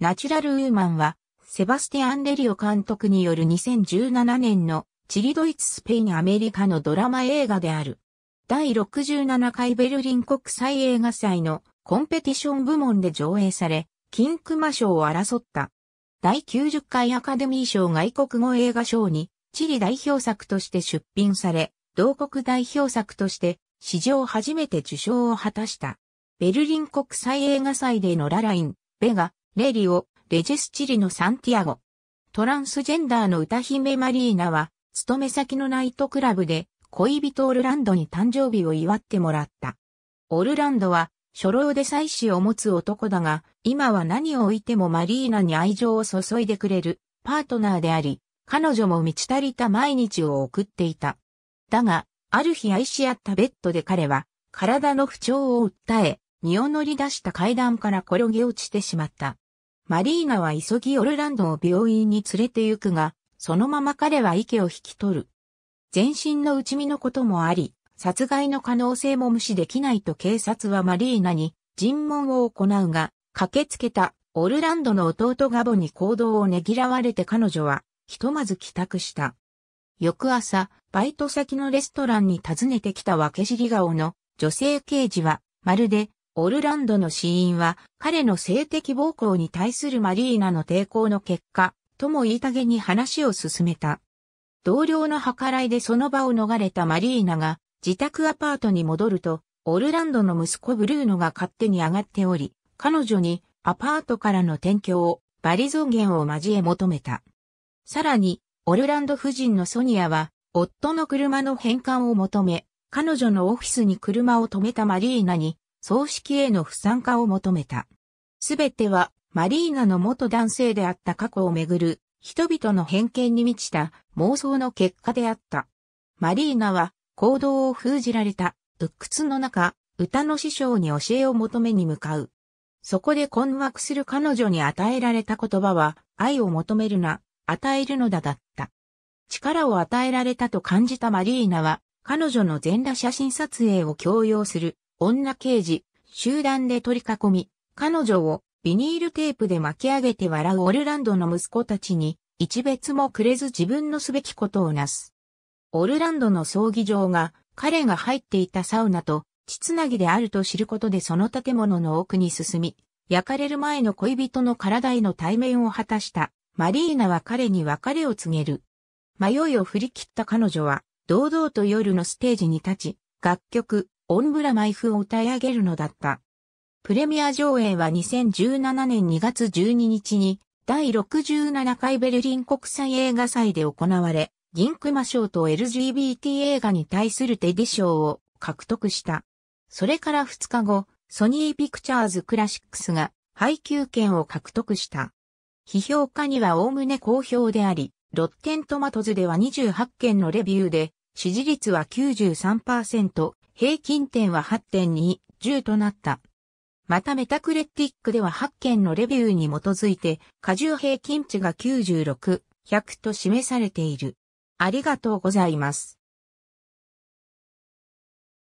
ナチュラル・ウーマンは、セバスティアン・デリオ監督による2017年のチリドイツ・スペイン・アメリカのドラマ映画である。第67回ベルリン国際映画祭のコンペティション部門で上映され、金熊賞を争った。第90回アカデミー賞外国語映画賞に、チリ代表作として出品され、同国代表作として史上初めて受賞を果たした。ベルリン国際映画祭でのラライン、ベガ、レリオ、レジェスチリのサンティアゴ。トランスジェンダーの歌姫マリーナは、勤め先のナイトクラブで、恋人オルランドに誕生日を祝ってもらった。オルランドは、初老で妻子を持つ男だが、今は何を置いてもマリーナに愛情を注いでくれる、パートナーであり、彼女も満ち足りた毎日を送っていた。だが、ある日愛し合ったベッドで彼は、体の不調を訴え、身を乗り出した階段から転げ落ちてしまった。マリーナは急ぎオルランドを病院に連れて行くが、そのまま彼は池を引き取る。全身の内身のこともあり、殺害の可能性も無視できないと警察はマリーナに尋問を行うが、駆けつけたオルランドの弟ガボに行動をねぎらわれて彼女は、ひとまず帰宅した。翌朝、バイト先のレストランに訪ねてきた分け尻顔の女性刑事は、まるでオルランドの死因は彼の性的暴行に対するマリーナの抵抗の結果、とも言いたげに話を進めた。同僚の計らいでその場を逃れたマリーナが自宅アパートに戻ると、オルランドの息子ブルーノが勝手に上がっており、彼女にアパートからの転居をバリゾンゲンを交え求めた。さらに、オルランド夫人のソニアは、夫の車の返還を求め、彼女のオフィスに車を止めたマリーナに、葬式への不参加を求めた。すべてはマリーナの元男性であった過去をめぐる人々の偏見に満ちた妄想の結果であった。マリーナは行動を封じられた鬱屈の中、歌の師匠に教えを求めに向かう。そこで困惑する彼女に与えられた言葉は、愛を求めるな、与えるのだだった。力を与えられたと感じたマリーナは、彼女の全裸写真撮影を強要する。女刑事、集団で取り囲み、彼女をビニールテープで巻き上げて笑うオルランドの息子たちに、一別もくれず自分のすべきことをなす。オルランドの葬儀場が、彼が入っていたサウナと、地つなぎであると知ることでその建物の奥に進み、焼かれる前の恋人の体への対面を果たした、マリーナは彼に別れを告げる。迷いを振り切った彼女は、堂々と夜のステージに立ち、楽曲、オンブラマイフを歌い上げるのだった。プレミア上映は2017年2月12日に第67回ベルリン国際映画祭で行われ、銀熊賞と LGBT 映画に対するテディ賞を獲得した。それから2日後、ソニーピクチャーズクラシックスが配給権を獲得した。批評家にはおおむね好評であり、ロッテントマトズでは28件のレビューで、支持率は93%、平均点は8.2、10となった。またメタクレティックでは8件のレビューに基づいて、過重平均値が96、100と示されている。ありがとうございます。